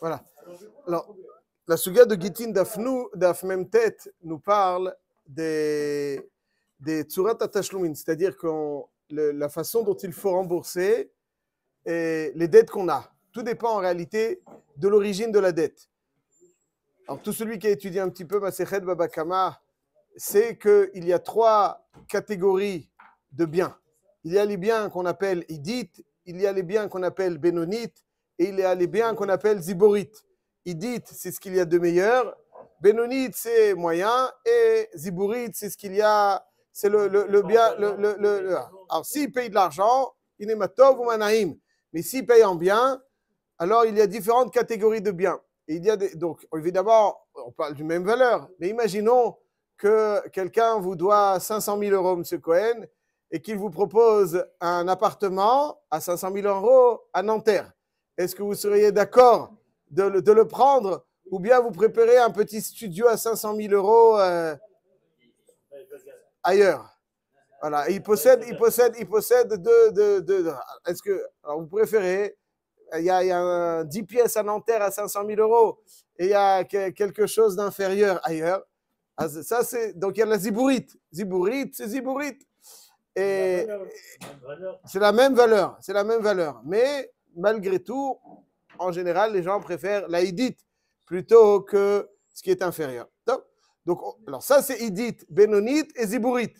Voilà. Alors, la suga de Gitin dafnou d'Af tête nous parle des, des Tsurat c'est-à-dire la façon dont il faut rembourser les dettes qu'on a. Tout dépend en réalité de l'origine de la dette. Alors, tout celui qui a étudié un petit peu Maserhet Babakama sait qu'il y a trois catégories de biens. Il y a les biens qu'on appelle idit, il y a les biens qu'on appelle bénonites et il y a les biens qu'on appelle ziborites. Idite, c'est ce qu'il y a de meilleur. Bénonite, c'est moyen. Et ziborite, c'est ce qu'il y a. C'est le, bien. Le, alors, s'il paye de l'argent, il est matov ou manaïm. Mais s'il paye en bien, alors il y a différentes catégories de biens. il y a donc, évidemment, on parle d'une même valeur. Mais imaginons que quelqu'un vous doit 500 000 euros, M. Cohen, et qu'il vous propose un appartement à 500 000 euros à Nanterre, est-ce que vous seriez d'accord de le, prendre ou bien vous préparez un petit studio à 500 000 euros euh, ailleurs voilà, il possède, il possède, il possède deux, Est-ce que, vous préférez, il y a, un, 10 pièces à Nanterre à 500 000 euros et il y a quelque chose d'inférieur ailleurs. Ah, ça, c'est, donc il y a la zibourite. Zibourite, c'est zibourite c'est la même valeur, c'est la même valeur. Mais malgré tout, en général, les gens préfèrent la idite plutôt que ce qui est inférieur. Donc, alors ça c'est idite, bénonite et zibourite.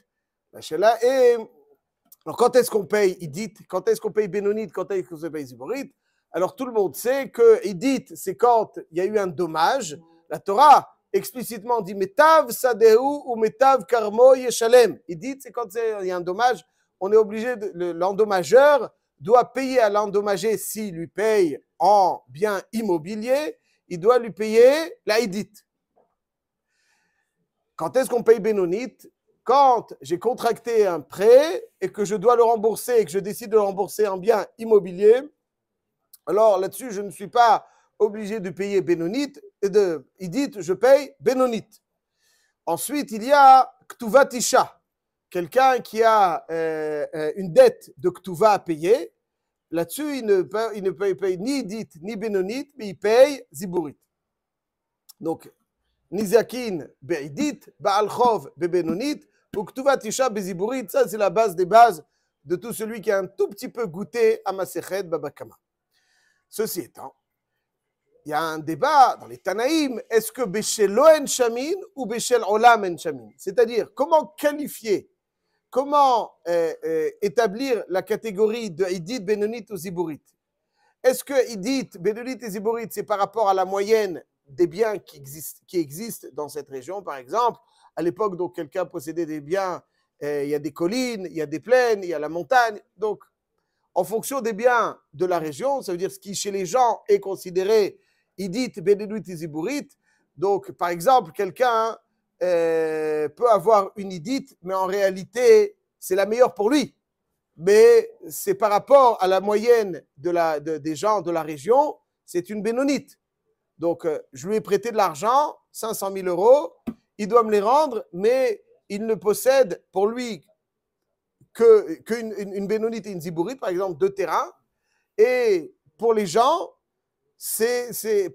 La là est... Alors quand est-ce qu'on paye idite Quand est-ce qu'on paye bénonite Quand est-ce qu'on paye Ziburite Alors tout le monde sait que idite, c'est quand il y a eu un dommage. La Torah explicitement dit Metav sadehu » ou Metav Karmo Yeshalem. Il dit c'est quand il y a un dommage, on est obligé, l'endommageur doit payer à l'endommagé s'il lui paye en bien immobilier, il doit lui payer la édite. Quand est-ce qu'on paye Bénonite Quand j'ai contracté un prêt et que je dois le rembourser et que je décide de le rembourser en bien immobilier, alors là-dessus, je ne suis pas obligé de payer Bénonite, de dit je paye Benonit Ensuite, il y a Ktuvatisha, quelqu'un qui a euh, euh, une dette de Ktuva à payer. Là-dessus, il ne, paye, il ni Idit ni Benonit mais il paye Ziburit. Donc, Nizakin Beidit, Baalchov bebenonit ou Ktuvatisha Beziburit, ça c'est la base des bases de tout celui qui a un tout petit peu goûté à Masechet Babakama. Ceci étant, il y a un débat dans les Tanaïm, est-ce que Béchel Loen Chamin ou Béchel Olam En C'est-à-dire, comment qualifier, comment euh, euh, établir la catégorie de Idit, Benonit ou Ziburit Est-ce que Idit, Benonit et Ziburit, c'est par rapport à la moyenne des biens qui existent, dans cette région, par exemple À l'époque, donc, quelqu'un possédait des biens, euh, il y a des collines, il y a des plaines, il y a la montagne. Donc, en fonction des biens de la région, ça veut dire ce qui chez les gens est considéré idite, et zibourite. Donc, par exemple, quelqu'un euh, peut avoir une idite, mais en réalité, c'est la meilleure pour lui. Mais c'est par rapport à la moyenne des gens de la région, c'est une bénonite. Donc, euh, je lui ai prêté de l'argent, 500 000 euros, il doit me les rendre, mais il ne possède pour lui qu'une que bénonite et une zibourite, par exemple, deux terrains. Et pour les gens, c'est,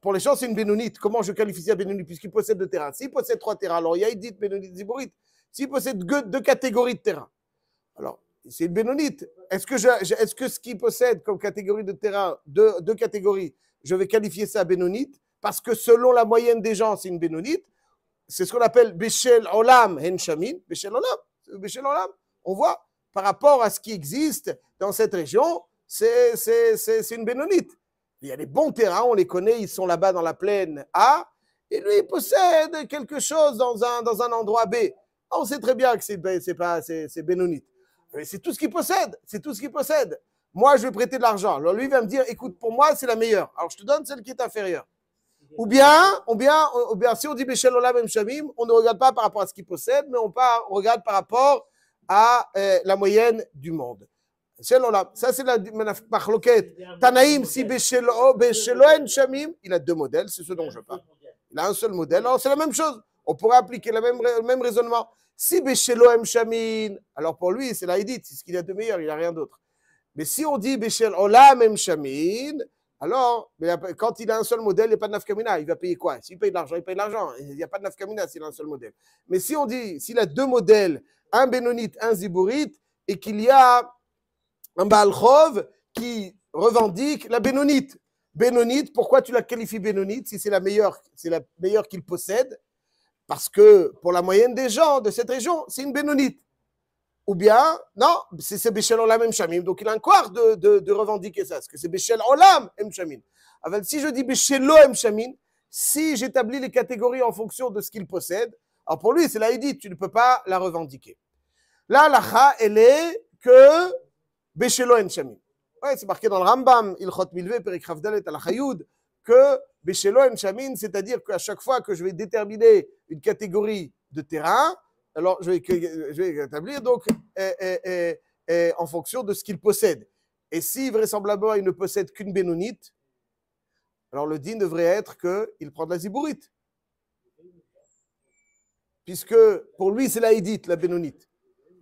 pour les gens, c'est une bénonite. Comment je qualifie un bénonite Puisqu'il possède deux terrains. S'il possède trois terrains, alors il y a Edith, bénonite, ziborite. S'il possède deux catégories de terrains, alors c'est une bénonite. Est-ce que, est-ce que ce qu'il possède comme catégorie de terrain, deux, catégories, je vais qualifier ça bénonite Parce que selon la moyenne des gens, c'est une bénonite. C'est ce qu'on appelle Béchel Olam Henshamin. Béchel Olam. Béchel Olam. On voit, par rapport à ce qui existe dans cette région, c'est, c'est, c'est, c'est une bénonite. Il y a des bons terrains, on les connaît, ils sont là-bas dans la plaine A, et lui, il possède quelque chose dans un, endroit B. Ah, on sait très bien que c'est ben, pas c'est Mais c'est tout ce qu'il possède, c'est tout ce qu'il possède. Moi, je vais prêter de l'argent. Alors lui il va me dire, écoute, pour moi, c'est la meilleure. Alors je te donne celle qui est inférieure. Ou bien, ou bien, si on dit on ne regarde pas par rapport à ce qu'il possède, mais on, regarde par rapport à euh, la moyenne du monde. C'est של עולם. Il a deux modèles, c'est ce dont je parle. Il a un seul modèle, alors c'est la même chose. On pourrait appliquer le même, même raisonnement. Si Béchelo Shamin, alors pour lui, c'est la l'Aïdit, c'est ce qu'il a de meilleur, il n'a a rien d'autre. Mais si on dit Béchel Olam même Shamin, alors, quand il a un seul modèle, il n'y a pas de nafkamina. Il va payer quoi S'il paye de l'argent, il paye de l'argent. Il n'y a pas de nafkamina s'il a un seul modèle. Mais si on dit, s'il a deux modèles, un bénonite, un zibourite, et qu'il y a un Baal qui revendique la bénonite. Bénonite, pourquoi tu la qualifies bénonite si c'est la meilleure, c'est la meilleure qu'il possède Parce que pour la moyenne des gens de cette région, c'est une bénonite. Ou bien, non, c'est Béchel Olam Mchamim. Donc il a un quart de, de, revendiquer ça. Parce que c'est Béchel Olam Mchamim. Alors si je dis Olam Mchamim, si j'établis les catégories en fonction de ce qu'il possède, alors pour lui, c'est là, il dit, tu ne peux pas la revendiquer. Là, la elle est que Béchelo en c'est marqué dans le Rambam, Il chot Milvé, Perik Ravdalet, chayoud » que Béchelo en c'est-à-dire qu'à chaque fois que je vais déterminer une catégorie de terrain, alors je vais, je vais établir donc en fonction de ce qu'il possède. Et si vraisemblablement il ne possède qu'une bénonite, alors le din devrait être qu'il prend de la zibourite. Puisque pour lui, c'est la la bénonite.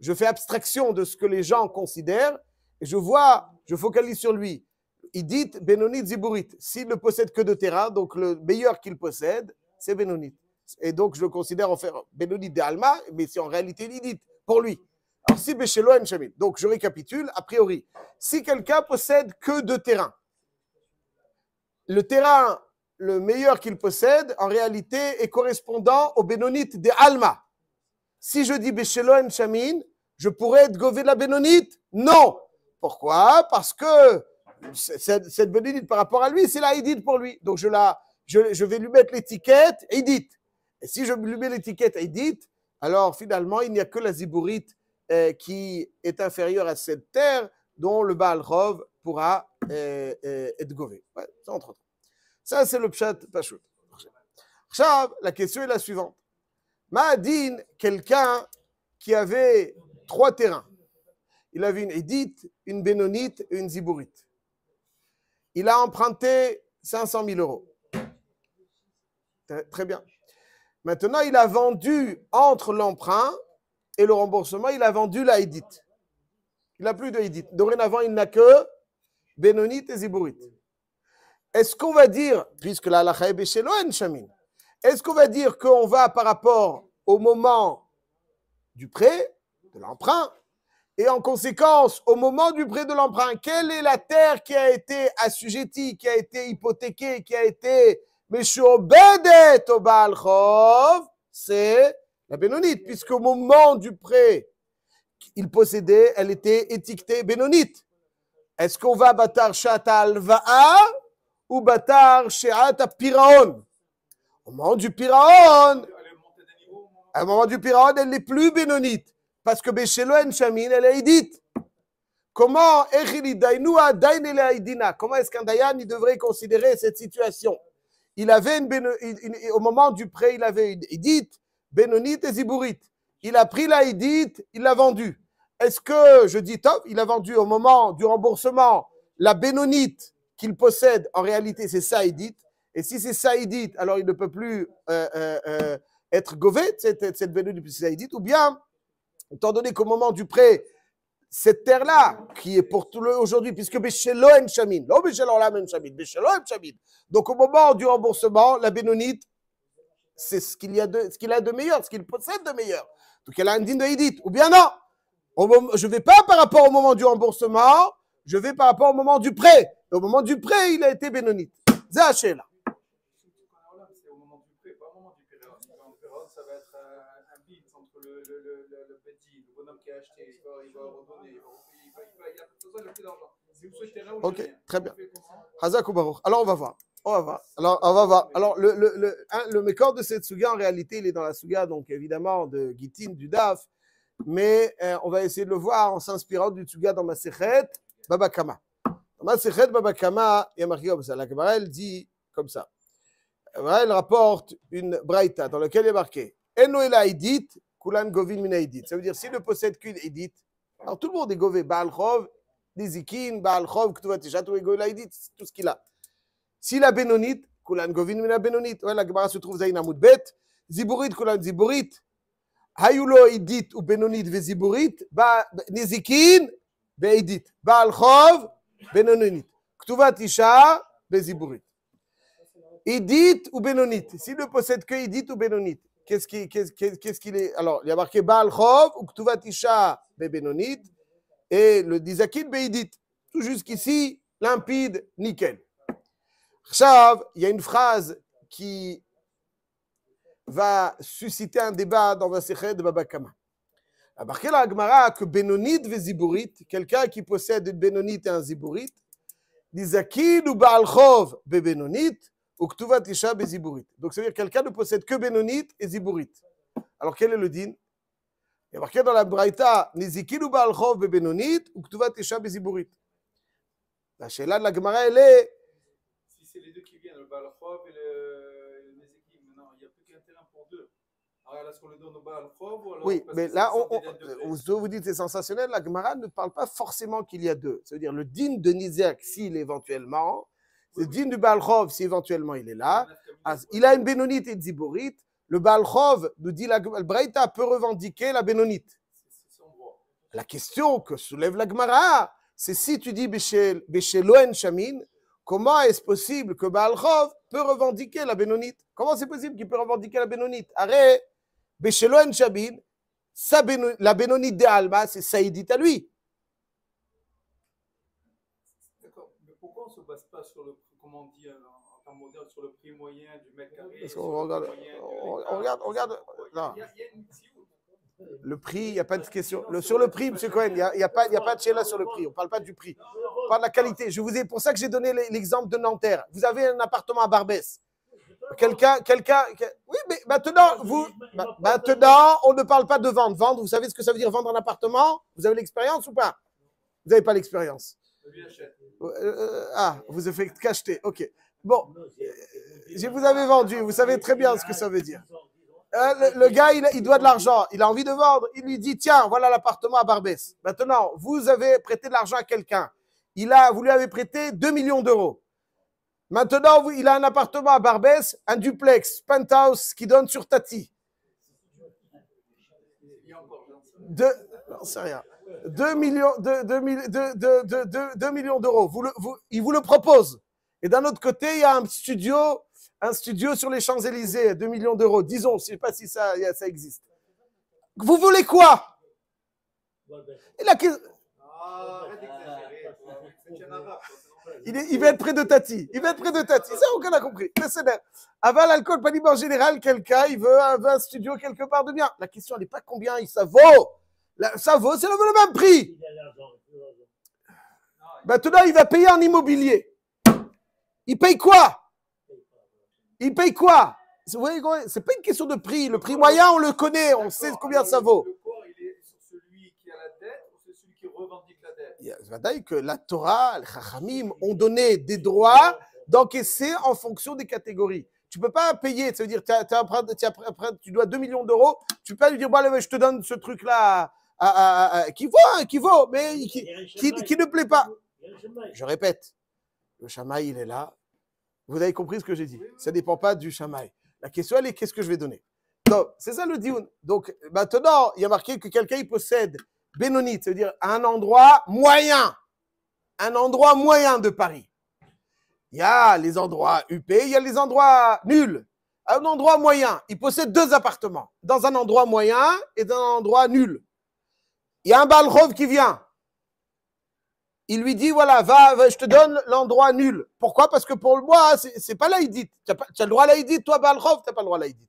Je fais abstraction de ce que les gens considèrent je vois, je focalise sur lui. Il dit Benonit Ziburit. S'il ne possède que deux terrains, donc le meilleur qu'il possède, c'est Benonit. Et donc je le considère en faire Benonit de Alma, mais c'est en réalité l'Idit pour lui. Alors si en chamine ». Donc je récapitule, a priori, si quelqu'un possède que deux terrains, le terrain le meilleur qu'il possède, en réalité, est correspondant au bénonite des Alma. Si je dis en chamine », je pourrais être gové de la bénonite Non pourquoi Parce que cette, bonne édite par rapport à lui, c'est la édite pour lui. Donc je, la, je, vais lui mettre l'étiquette édite. Et si je lui mets l'étiquette édite, alors finalement, il n'y a que la zibourite euh, qui est inférieure à cette terre dont le Baal Rov pourra euh, euh, être gové. ça, entre Ça, c'est le pchat pachout. La question est la suivante. Mahadine, quelqu'un qui avait trois terrains, il avait une édite, une bénonite et une zibourite. Il a emprunté 500 000 euros. Très bien. Maintenant, il a vendu entre l'emprunt et le remboursement, il a vendu la édite. Il n'a plus de édite. Dorénavant, il n'a que bénonite et zibourite. Est-ce qu'on va dire, puisque la halakha est Chamin, est-ce qu'on va dire qu'on va par rapport au moment du prêt, de l'emprunt, et en conséquence, au moment du prêt de l'emprunt, quelle est la terre qui a été assujettie, qui a été hypothéquée, qui a été Meshuobedet au Baal C'est la Bénonite, puisqu'au moment du prêt, qu'il possédait, elle était étiquetée Bénonite. Est-ce qu'on va Batar al-Va'a Alva'a ou Batar à Piraon Au moment du Piraon, Au moment du Piraon, elle n'est plus Bénonite. Parce que Besheloen Shamin, elle est Edith. Comment Comment est-ce qu'un Dayan il devrait considérer cette situation Il avait une, au moment du prêt, il avait une Edith, Benonite et Zibourite. Il a pris la Edith, il l'a vendue. Est-ce que je dis top Il a vendu au moment du remboursement la Benonite qu'il possède. En réalité, c'est ça Edith. Et si c'est ça Edith, alors il ne peut plus euh, euh, euh, être gové cette, cette c'est ça Ou bien étant donné qu'au moment du prêt, cette terre-là, qui est pour tout le aujourd'hui, puisque Bécheloem chamine. donc au moment du remboursement, la Bénonite, c'est ce qu'il a, de, ce qu'il a de meilleur, ce qu'il possède de meilleur. Donc elle a un digne de Ou bien non, je ne vais pas par rapport au moment du remboursement, je vais par rapport au moment du prêt. au moment du prêt, il a été Bénonite. Zachela. le, petit, le bonhomme qui a il va, il il il il Ok, très bien. Alors, on va voir. On va Alors, on va voir. Alors, le, le, de cette suga, en réalité, il est dans la suga, donc évidemment, de Gitin, du DAF. Mais on va essayer de le voir en s'inspirant du suga dans Baba Babakama. Dans il Babakama, il y a marqué comme ça. La dit comme ça. Elle rapporte une braïta dans laquelle il est marqué il Kulan Govin Mina Ça veut dire, si le possède qu'une Edit, alors tout le monde est Gové. Baal Chov, Nizikin, Baal Chov, tout ce qu'il a. S'il a Bénonite, Kulan Govin Mina Bénonite. Ouais, la Gemara se trouve Zayin Bet. Ziburit, Kulan Ziburit. Hayulo Edit ou Bénonite ve Ziburit. Nizikin, Be Edit. Baal Chov, Bénonite. K'tuvatisha Isha, Be Ziburit. Edit ou Bénonite. S'il ne possède que Edit ou Bénonite. Qu'est-ce qu'il est Alors, il y a marqué Baal Chov ou Isha Bebenonit et le Dizakid Beidit. Tout jusqu'ici, limpide, nickel. Chav, il y a une phrase qui va susciter un débat dans la Sechet de Baba Kama. A marqué la Gemara que Benonit » et Ziburit » quelqu'un qui possède une Benonit » et un Ziburit »« Dizakid ou Baal Chov Bebenonit, donc, c'est-à-dire quelqu'un ne possède que Bénonite et Ziburit. Alors, quel est le din Il y a marqué dans la Braïta ou Baalchov et Bénonite, Uktuvat Ishab et Ziburit. La Shéla de la Gemara, elle est. Si c'est les deux qui viennent, le Baalchov et le Nizikil, maintenant il n'y a plus qu'un terrain pour deux. Alors, est-ce qu'on le donne au Baalchov ou Oui, mais là, on, on, on, vous dites c'est sensationnel, la Gemara ne parle pas forcément qu'il y a deux. C'est-à-dire, le din de Nizek, s'il éventuellement c'est digne du Baal si éventuellement il est là. Ah, il a une bénonite et ziborite. Le Baal nous dit la Braïta, peut revendiquer la bénonite. La question que soulève la Gemara, c'est si tu dis Bécheloen Shamin, comment est-ce possible que Baal peut revendiquer la bénonite Comment c'est possible qu'il peut revendiquer la bénonite Arrête, Bécheloen Shamin, la bénonite de Alma, c'est dit à lui. D'accord, mais pourquoi on ne se base pas sur le comment on dit euh, en sur le prix moyen du mètre carré. regarde, on, regarde, le prix, il n'y a pas de question. sur le prix, M. Cohen, il n'y a, pas, il y a pas de là sur le prix. On ne parle pas du prix. On parle de la qualité. Je vous ai, pour ça que j'ai donné l'exemple de Nanterre. Vous avez un appartement à Barbès. Quelqu'un, quelqu'un. Oui, mais maintenant, vous, maintenant, on ne parle pas de vente. Vendre, vous savez ce que ça veut dire vendre un appartement Vous avez l'expérience ou pas Vous n'avez pas l'expérience. Euh, euh, ah, vous avez fait cacheter, ok. Bon, euh, je vous avais vendu, vous savez très bien ce que ça veut dire. Le, gars, il, doit de l'argent, il a envie de vendre, il lui dit, tiens, voilà l'appartement à Barbès. Maintenant, vous avez prêté de l'argent à quelqu'un. Il a, vous lui avez prêté 2 millions d'euros. Maintenant, il a un appartement à Barbès, un duplex, penthouse, qui donne sur Tati. De, non, c'est rien. 2 millions, millions d'euros. il vous le propose. Et d'un autre côté, il y a un studio, un studio sur les Champs-Élysées, 2 millions d'euros. Disons, je ne sais pas si ça, existe. Vous voulez quoi il, va être près de Tati. Il va être près de Tati. Ça, on a compris. Avant l'alcool, pas en général, quelqu'un, il veut un, studio quelque part de bien. La question, n'est pas combien il ça vaut ça vaut, c'est le même prix. Maintenant, il va payer en immobilier. Il paye quoi Il paye quoi c'est pas une question de prix. Le prix moyen, on le connaît, on sait combien ça vaut. Le il est sur celui qui a la dette ou celui qui revendique la dette y a que la Torah, les Chachamim ont donné des droits d'encaisser en fonction des catégories. Tu ne peux pas payer, ça veut dire tu dois 2 millions d'euros, tu peux pas lui dire, je te donne ce truc-là qui vaut, hein, qui vaut, mais qui, ne plaît pas. Je répète, le chamaï, il est là. Vous avez compris ce que j'ai dit. Ça ne dépend pas du chamaï. La question, elle est qu'est-ce que je vais donner C'est ça le dioun. Donc maintenant, il y a marqué que quelqu'un il possède Benonite, c'est-à-dire un endroit moyen. Un endroit moyen de Paris. Il y a les endroits UP, il y a les endroits nuls. Un endroit moyen, il possède deux appartements. Dans un endroit moyen et dans un endroit nul. Il y a un Balrov qui vient. Il lui dit voilà, va, je te donne l'endroit nul. Pourquoi Parce que pour moi, c'est pas l'Aïdit. Tu as, le droit à l'Aïdit, toi, Balrov, tu n'as pas le droit à l'Aïdit.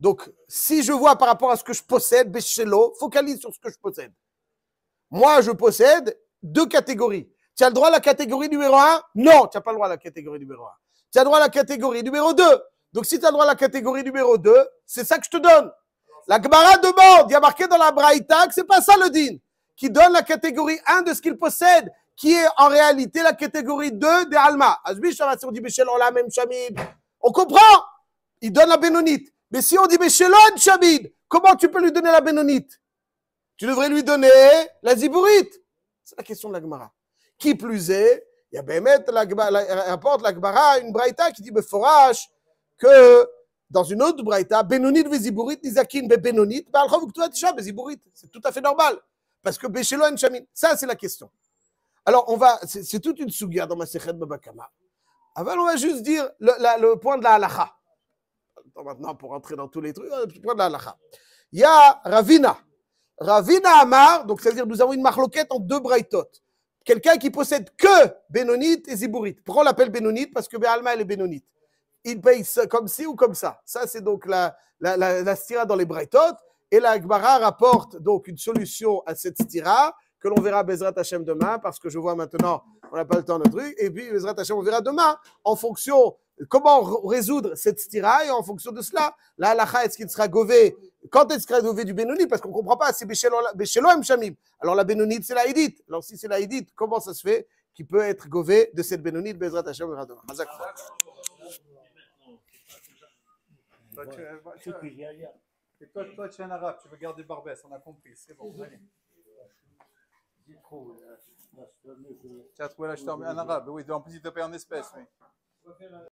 Donc, si je vois par rapport à ce que je possède, Béchelo, focalise sur ce que je possède. Moi, je possède deux catégories. Tu as le droit à la catégorie numéro un Non, tu n'as pas le droit à la catégorie numéro 1. Tu as le droit à la catégorie numéro 2. Donc, si tu as le droit à la catégorie numéro 2, c'est ça que je te donne. La Gemara demande, il y a marqué dans la Braïta que ce n'est pas ça le din, qui donne la catégorie 1 de ce qu'il possède, qui est en réalité la catégorie 2 des Alma. on dit on comprend. Il donne la bénonite. Mais si on dit Béchelon chamid, comment tu peux lui donner la bénonite Tu devrais lui donner la zibourite. C'est la question de la Gemara. Qui plus est, il y a Bémet, la, la, rapporte la Gemara, une Braïta qui dit Beforash, que dans une autre braïta, Benonit nizakin Benonit, C'est tout à fait normal. Parce que Beshelo en Ça, c'est la question. Alors, on va, c'est toute une souga dans ma sechet Babakama. Avant, on va juste dire le, point de la halakha. Maintenant, pour entrer dans tous les trucs, euh, le point de la halakha. Il y a Ravina. Ravina Amar, donc c'est-à-dire nous avons une marloquette en deux braïtotes. Quelqu'un qui possède que Bénonite et Zibourite. Pourquoi on l'appelle Bénonite Parce que Béalma, elle est Bénonite il paye comme ci ou comme ça. Ça, c'est donc la, la, stira dans les braïtotes. Et la Gemara rapporte donc une solution à cette stira que l'on verra Bezrat Hashem demain, parce que je vois maintenant, on n'a pas le temps de truc. Et puis Bezrat Hashem, on verra demain, en fonction comment résoudre cette stira, et en fonction de cela, la halacha, est-ce qu'il sera gové Quand est-ce qu'il sera gové du Benoni Parce qu'on ne comprend pas, c'est Béchelom Shamim. Alors la Benonite, c'est la Hédite. Alors si c'est la Hédite, comment ça se fait qu'il peut être gové de cette Benonite Bezrat Hashem, demain. Toi, tu, et toi, toi, tu es un arabe, tu veux garder Barbès, on a compris, c'est bon, allez. Tu as trouvé l'acheteur, un arabe, oui, en plus il te paye en espèces, oui.